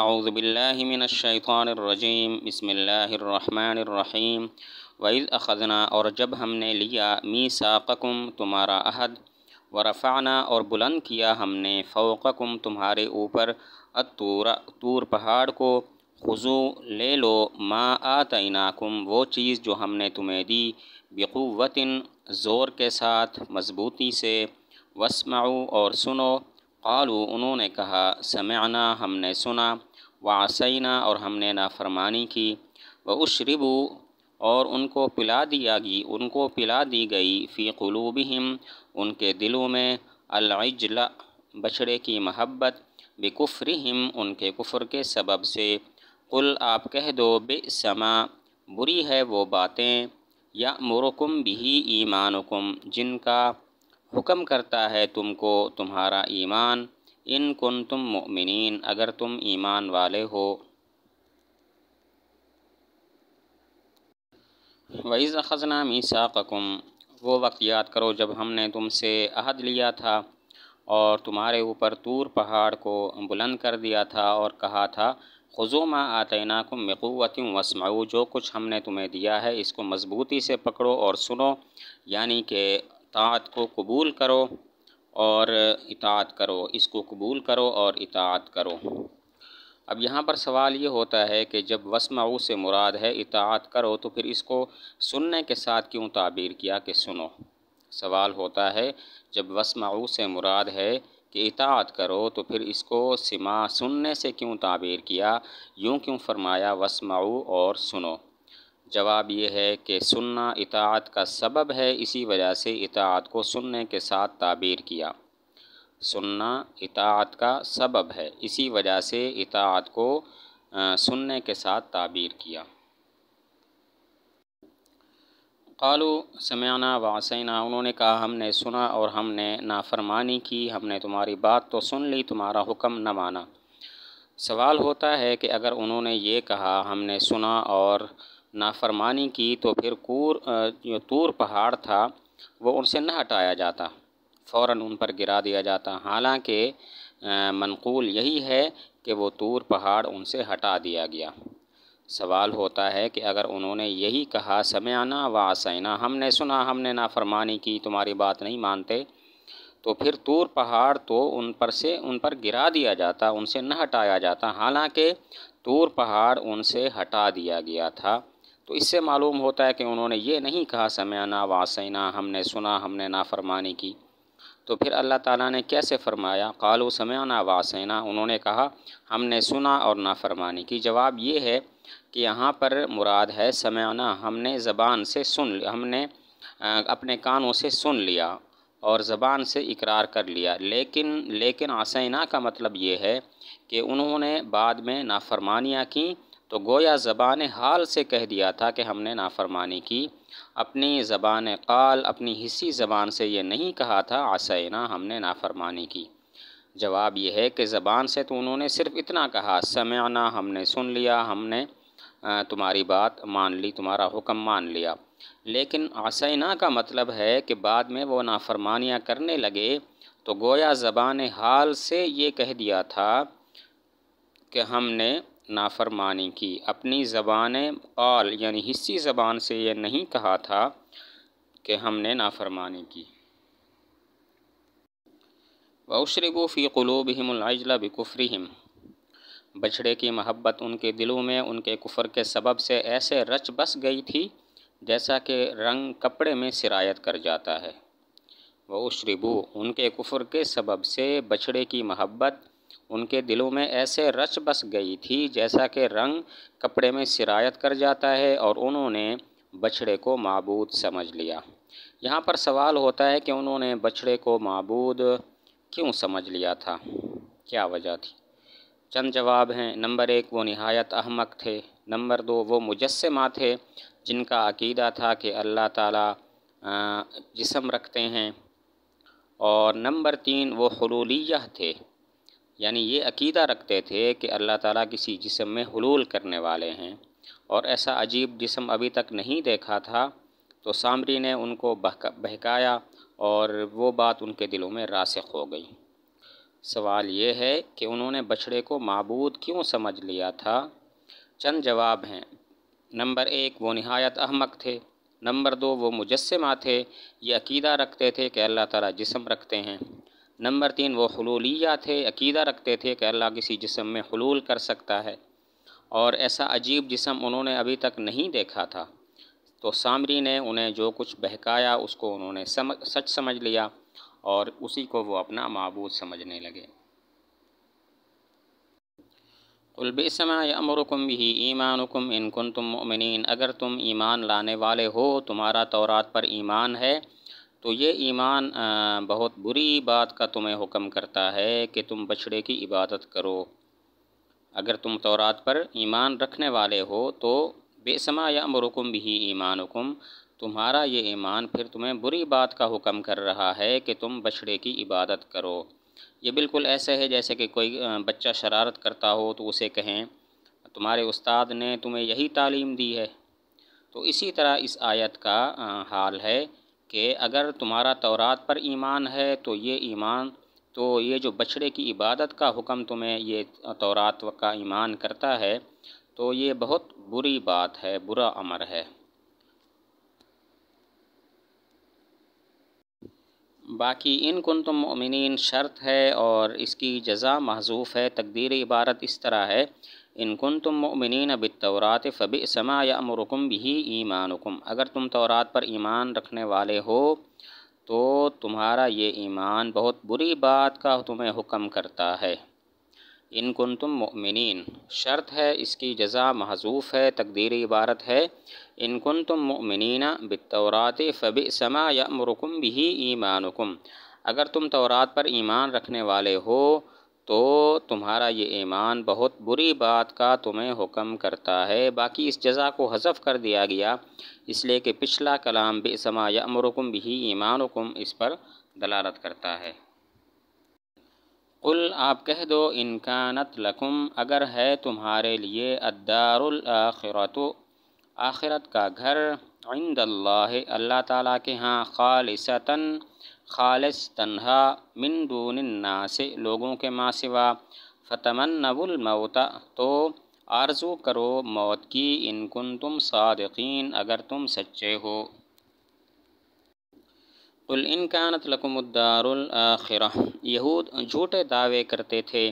अऊज़ बिल्लाशैतरजीम बसमीम वईज़ अख़ना और जब हमने लिया मी साकम तुम्हारा अहद वरफ़ाना और बुलंद किया हमने फ़ोकम तुम्हारे ऊपर अतूरा तूर पहाड़ को खुजू ले लो माँ आतनाकुम वो चीज़ जो हमने तुम्हें दी बक़वतिन ज़ोर के साथ मजबूती से वसमाऊ और सुनो आलू उन्होंने कहा समयाना हमने सुना वासैना और हमने नाफरमानी की व उशरबू और उनको पिला दिया गई उनको पिला दी गई फ़ी क़लूबहम उनके दिलों में अलजला बछड़े की महब्बत बेकुफ़्रहम उनके कुफ़र के सबब से कुल आप कह दो बेसमा बुरी है वो बातें या मुरकुम भी ईमानकुम जिनका हुक्म करता है तुमको तुम्हारा ईमान इन कन तुम मोमिन अगर तुम ईमान वाले हो वईज़ ख़जना मीसाकम वो वक्त याद करो जब हमने तुमसे अहद लिया था और तुम्हारे ऊपर तूर पहाड़ को बुलंद कर दिया था और कहा था खुजो माँ आतना को वसमाऊ जो कुछ हमने तुम्हें दिया है इसको मजबूती से पकड़ो और सुनो यानी कि तात को कबूल करो और इतात करो इसको कबूल करो और इतात करो अब यहाँ पर सवाल ये होता है कि जब वसमाऊ से मुराद है इतात करो तो फिर इसको सुनने के साथ क्यों ताबीर किया कि सुनो सवाल होता है जब वसमाऊ से मुराद है कि इतात करो तो फिर इसको सिमा सुनने से क्यों ताबीर किया यूँ क्यों फरमाया वसमाऊ और सुनो जवाब ये है कि सुनना इतात का सबब है इसी वजह से इतात को सुनने के साथ ताबीर किया सुनना इतात का सबब है इसी वजह से इतात को सुनने के साथ ताबीर किया कालू समाना वासना उन्होंने कहा हमने सुना और हमने नाफरमानी की हमने तुम्हारी बात तो सुन ली तुम्हारा हुक्म न माना सवाल होता है कि अगर उन्होंने ये कहा हमने सुना और नाफरमानी की तो फिर कूर जो तूर पहाड़ था वो उनसे न हटाया जाता फ़ौर उन पर गिरा दिया जाता हालांकि मनकूल यही है कि वो तूर पहाड़ उनसे हटा दिया गया सवाल होता है कि अगर उन्होंने यही कहा आना व आसैना हमने सुना हमने नाफरमानी की तुम्हारी बात नहीं मानते तो फिर तूर पहाड़ तो उन पर से उन पर गिरा दिया जाता उनसे न हटाया जाता हालांकि तूर पहाड़ उनसे हटा दिया गया था तो इससे मालूम होता है कि उन्होंने ये नहीं कहा ना वासना हमने सुना हमने नाफरमानी की तो फिर अल्लाह ताला ने कैसे फरमाया समय ना वासना उन्होंने कहा हमने सुना और नाफरमानी की जवाब ये है कि यहाँ पर मुराद है समयाना हमने ज़बान से सुन हमने अपने कानों से सुन लिया और ज़बान से इकरार कर लिया लेकिन लेकिन आसैना का मतलब ये है कि उन्होंने बाद में नाफरमानियाँ कहीं तो गोया ज़बान हाल से कह दिया था कि हमने नाफरमानी की अपनी ज़बान काल अपनी हिस्सी ज़बान से ये नहीं कहा था आसैना हमने नाफरमानी की जवाब यह है कि ज़बान से तो उन्होंने सिर्फ इतना कहा समयना हमने सुन लिया हमने तुम्हारी बात मान ली तुम्हारा हुक्म मान लिया लेकिन आसैना का मतलब है कि बाद में वो नाफरमानियाँ करने लगे तो गोया ज़बान हाल से ये कह दिया था कि हमने नाफरमानी की अपनी ज़बान काल यानी हिस्सी ज़बान से यह नहीं कहा था कि हमने नाफरमानी की वशरबो फ़ी क़लूब हिमलाजला हिम बछड़े की महब्बत उनके दिलों में उनके कुफ़र के सबब से ऐसे रच बस गई थी जैसा कि रंग कपड़े में सिरायत कर जाता है वह वशरबो उनके कुफ़र के सबब से बछड़े की महब्बत उनके दिलों में ऐसे रच बस गई थी जैसा कि रंग कपड़े में सिरायत कर जाता है और उन्होंने बछड़े को मबूद समझ लिया यहाँ पर सवाल होता है कि उन्होंने बछड़े को मबूद क्यों समझ लिया था क्या वजह थी चंद जवाब हैं नंबर एक वो नहायत अहमक थे नंबर दो वो मुजस्मा थे जिनका अकीदा था कि अल्लाह ताला जिसम रखते हैं और नंबर तीन वो हलूलिया थे यानी ये अकीदा रखते थे कि अल्लाह ताला किसी जिसम में हलूल करने वाले हैं और ऐसा अजीब जिसम अभी तक नहीं देखा था तो सामरी ने उनको बहकाया और वो बात उनके दिलों में रासख हो गई सवाल ये है कि उन्होंने बछड़े को मबूद क्यों समझ लिया था चंद जवाब हैं नंबर एक वो नहायत अहमक थे नंबर दो वो मुजस्मा थे ये अकीदा रखते थे कि अल्लाह ताला जिसम रखते हैं नंबर तीन वो हलूलिया थे अकीदा रखते थे कि अल्लाह किसी जिसम में हलूल कर सकता है और ऐसा अजीब जिसम उन्होंने अभी तक नहीं देखा था तो सामरी ने उन्हें जो कुछ बहकाया उसको उन्होंने समझ सच समझ लिया और उसी को वो अपना मबूद समझने लगे उल्बसमा अमरकुम भी ईमानकुम इनकुन तुम ममिन अगर तुम ईमान लाने वाले हो तुम्हारा तौरात पर ईमान है तो ये ईमान बहुत बुरी बात का तुम्हें हुक्म करता है कि तुम बछड़े की इबादत करो अगर तुम तौरात पर ईमान रखने वाले हो तो बेसमा या अमरकुम भी ईमान हुकुम तुम्हारा ये ईमान फिर तुम्हें बुरी बात का हुक्म कर रहा है कि तुम बछड़े की इबादत करो ये बिल्कुल ऐसे है जैसे कि कोई बच्चा शरारत करता हो तो उसे कहें तुम्हारे उस्ताद ने तुम्हें यही तालीम दी है तो इसी तरह इस आयत का हाल है कि अगर तुम्हारा तौरात पर ईमान है तो ये ईमान तो ये जो बछड़े की इबादत का हुक्म तुम्हें ये तौरात का ईमान करता है तो ये बहुत बुरी बात है बुरा अमर है बाकी इन कन तुम उमिन शर्त है और इसकी जजा महजूफ़ है तकदीर इबारत इस तरह है कुन तुम अब तौरात फ़बी समा या अमरकुम भी ईमानकुम अगर तुम तौरात पर ईमान रखने वाले हो तो तुम्हारा ये ईमान बहुत बुरी बात का तुम्हें हुक्म करता है इन कुन तुम मिन शर्त है इसकी जजा महजूफ़ है तकदीरी इबारत है इन कुन तुम मिन बितौरात फ़बी समा या अमरकुम भी ईमानकुम अगर तुम तौरात पर ईमान रखने वाले हो तो तुम्हारा ये ईमान बहुत बुरी बात का तुम्हें हुक्म करता है बाकी इस जज़ा को हजफ कर दिया गया इसलिए कि पिछला कलाम समा या अमरकुम भी ईमानकुम इस पर दलालत करता है कुल आप कह दो इनकानत लकुम अगर है तुम्हारे लिए अद्दारखरत आखिरत का घर इंद अल्लाह ताला के यहाँ खालसता खालस तन्हा मिन दून से लोगों के माँ सिवा फ़तमन्नबुलमौता तो आरज़ू करो मौत की इनकुन तुम सादकिन अगर तुम सच्चे हो उल इनकानत लकुमदारखिर यहूद झूठे दावे करते थे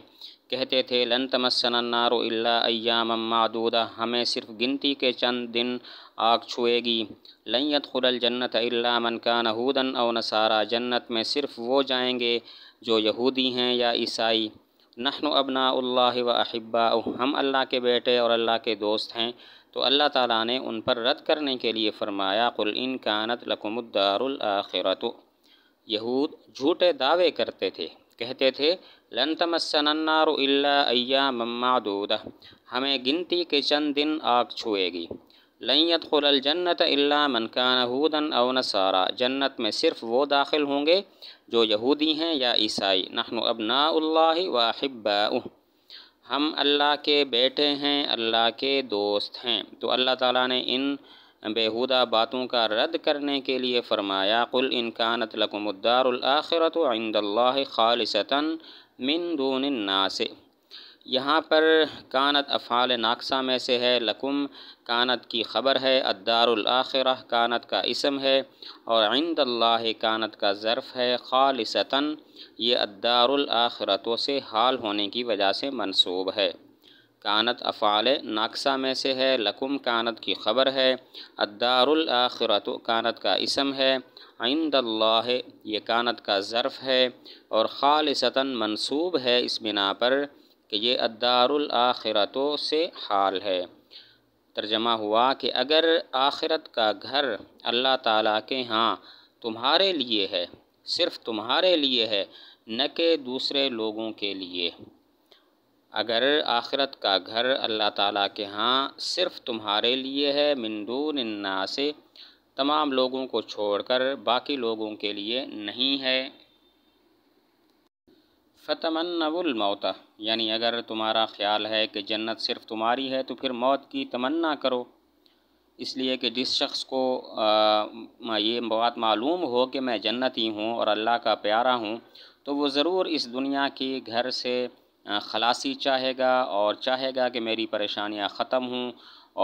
कहते थे लन तमस्सनारो इल्ला अयाम मादूद हमें सिर्फ गिनती के चंद दिन आग छुएगी लयत खुरल जन्नत इल्ला मन का नहूदन और नसारा जन्नत में सिर्फ वो जाएंगे जो यहूदी हैं या ईसाई नहन अबना व अहिब्बा हम अल्लाह के बेटे और अल्लाह के दोस्त हैं तो अल्लाह ताला ने उन पर रद्द करने के लिए फ़रमाया कुल इन कानत लकुमदारत यहूद झूठे दावे करते थे कहते थे लन तमस्सनन्नार इल्ला अय्या मम्मादूदा हमें गिनती के चंद दिन आग छुएगी लयत खुल जन्नत इल्ला मनकान हूदन अव नसारा जन्नत में सिर्फ वो दाखिल होंगे जो यहूदी हैं या ईसाई नहनु अबना वाहिब्बा हम अल्लाह के बेटे हैं अल्लाह के दोस्त हैं तो अल्लाह ताला ने इन बेहुदा बातों का रद्द करने के लिए फ़रमाया कुल इनकानत लकुमदारखिरत इंदल्ला खालसता मिन दून नासे यहाँ पर कानत अफ़ाल नाकसा में से है लकुम कानत की ख़बर है अद्दारआखिर कानत का इसम है और आइंद कानत का ज़र्फ़ है खालसता ये अद्दारआखरतों से हाल होने की वजह से मनसूब है कानत अफ़ाल नाकसा में से है लकुम कानत की खबर है अद्दारुल कानत का इसम है आइंद ये कानत का ज़र्फ़ है और खालसता मनसूब है इस बिना पर कि ये अद्दारुल से हाल है तर्जमा हुआ कि अगर आखिरत का घर अल्लाह ताला के हाँ तुम्हारे लिए है सिर्फ़ तुम्हारे लिए है न कि दूसरे लोगों के लिए अगर आखिरत का घर अल्लाह ताला के यहाँ सिर्फ़ तुम्हारे लिए है मंदून इन्ना से तमाम लोगों को छोड़कर बाकी लोगों के लिए नहीं है फ़तमन्नबुलमौत यानी अगर तुम्हारा ख्याल है कि जन्नत सिर्फ़ तुम्हारी है तो फिर मौत की तमन्ना करो इसलिए कि जिस शख्स को आ, ये बात मालूम हो कि मैं जन्नती हूँ और अल्लाह का प्यारा हूँ तो वो ज़रूर इस दुनिया के घर से खलासी चाहेगा और चाहेगा कि मेरी परेशानियाँ ख़त्म हों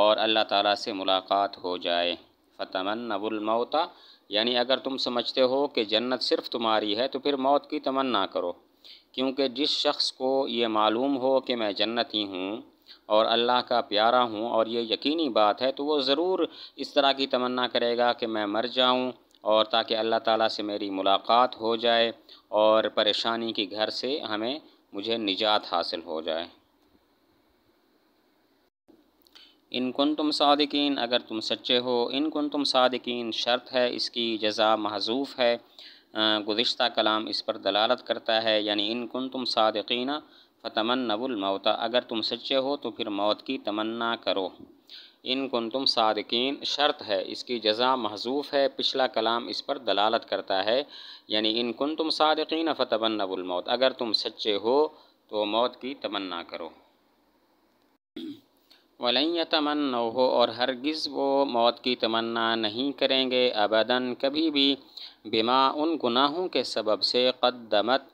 और अल्लाह ताला से मुलाकात हो जाए फ़तमन्नबुलमौता यानी अगर तुम समझते हो कि जन्नत सिर्फ़ तुम्हारी है तो फिर मौत की तमन्ना करो क्योंकि जिस शख्स को ये मालूम हो कि मैं जन्नत ही हूँ और अल्लाह का प्यारा हूँ और ये यकीनी बात है तो वो ज़रूर इस तरह की तमन्ना करेगा कि मैं मर जाऊँ और ताकि अल्लाह ताला से मेरी मुलाकात हो जाए और परेशानी की घर से हमें मुझे निजात हासिल हो जाए इन कन तुम सदकिन अगर तुम सच्चे हो इन कन तुम सादिकीन शर्त है इसकी जजा महजूफ़ है गुज्त कलाम इस पर दलालत करता है यानी इन कन तुम सदकिन फ़तमन्नबुलमौता अगर तुम सच्चे हो तो फिर मौत की तमन्ना करो इन कुन सादकिन शर्त है इसकी जजा महजूफ़ है पिछला कलाम इस पर दलालत करता है यानी इन कुन तुम सादकिन फ़तबन्नबुलमौत अगर तुम सच्चे हो तो मौत की तमन्ना करो वलैं तमन्ना हो और हरगिज़ वो मौत की तमन्ना नहीं करेंगे अबदन कभी भी बिमा उन गुनाहों के सबब से कदमत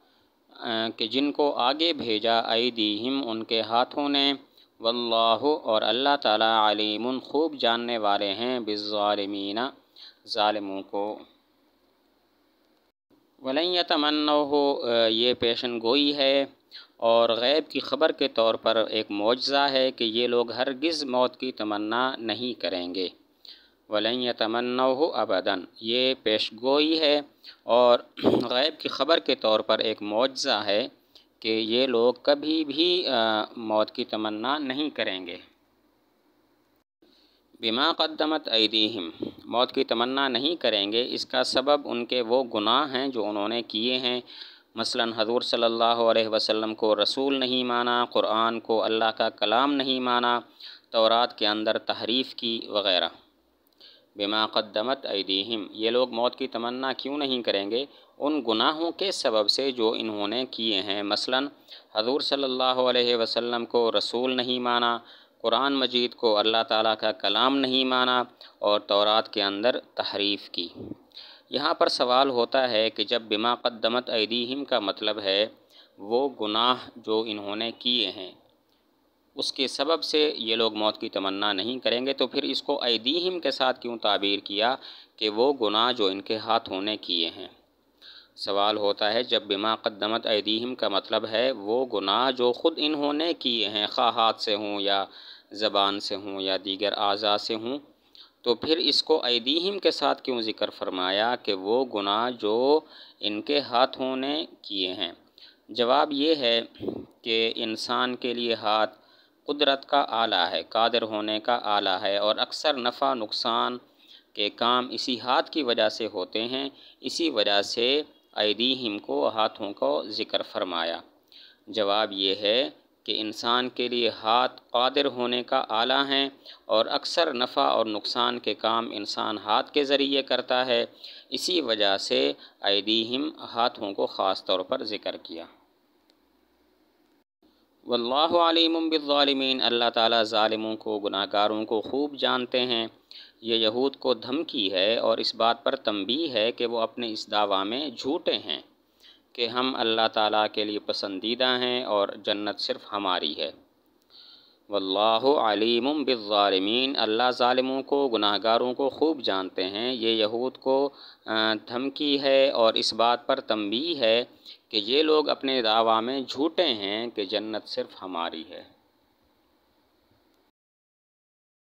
कि जिनको आगे भेजा आई दी हिम उनके हाथों ने वल्लाह और अल्लाह ताला अलीम खूब जानने वाले हैं बिज़ालमीना ालमों को वलैया तमन्ना हो ये पेशन गोई है और गैब की ख़बर के तौर पर एक मुआजा है कि ये लोग हरगिज़ मौत की तमन्ना नहीं करेंगे वलैया तमन्ना हो अबदन ये पेश गोई है और गैब की ख़बर के तौर पर एक मुआजा है कि ये लोग कभी भी मौत की तमन्ना नहीं करेंगे बिमा कदमत अदीम मौत की तमन्ना नहीं करेंगे इसका सबब उनके वो गुनाह हैं जो उन्होंने किए हैं मसलन हजूर सल्लल्लाहु अलैहि वसल्लम को रसूल नहीं माना क़ुरान को अल्लाह का कलाम नहीं माना तौरात के अंदर तहरीफ़ की वगैरह बिमा कदमत अदीम ये लोग मौत की तमन्ना क्यों नहीं करेंगे उन गुनाहों के सबब से जो इन्होंने किए हैं मसलन हजूर सल्लल्लाहु अलैहि वसल्लम को रसूल नहीं माना कुरान मजीद को अल्लाह ताला का कलाम नहीं माना और तौरात के अंदर तहरीफ़ की यहाँ पर सवाल होता है कि जब बिमा कदमत ऐदीहिम का मतलब है वो गुनाह जो इन्होंने किए हैं उसके सबब से ये लोग मौत की तमन्ना नहीं करेंगे तो फिर इसको ऐदीहिम के साथ क्यों ताबीर किया कि वो गुनाह जो इनके हाथ होने किए हैं सवाल होता है जब बिमा कदमत अदीम का मतलब है वो गुनाह जो ख़ुद इन्होंने किए हैं खा हाथ से हों या ज़बान से हों या दीगर आज़ा से हों तो फिर इसको अदीम के साथ क्यों ज़िक्र फरमाया कि वो गुनाह जो इनके हाथों ने किए हैं जवाब ये है कि इंसान के लिए हाथ कुदरत का आला है कादर होने का आला है और अक्सर नफ़ा नुकसान के काम इसी हाथ की वजह से होते हैं इसी वजह से अदीम हिम को हाथों को ज़िक्र फरमाया जवाब ये है कि इंसान के लिए हाथ कादिर होने का आला हैं और अक्सर नफ़ा और नुकसान के काम इंसान हाथ के ज़रिए करता है इसी वजह से हिम हाथों को ख़ास तौर पर ज़िक्र किया वल्लाम बिलमिन अल्लाह ताला ालिमों को गुनाहगारों को खूब जानते हैं ये यहूद को धमकी है और इस बात पर तंबी है कि वो अपने इस दावा में झूठे हैं कि हम अल्लाह ताला के लिए पसंदीदा हैं और जन्नत सिर्फ़ हमारी है वल्लाह आलिम अल्लाह ालमों को गुनाहगारों को खूब जानते हैं ये यहूद को धमकी है और इस बात पर तंबी है कि ये लोग अपने दावा में झूठे हैं कि जन्नत सिर्फ़ हमारी है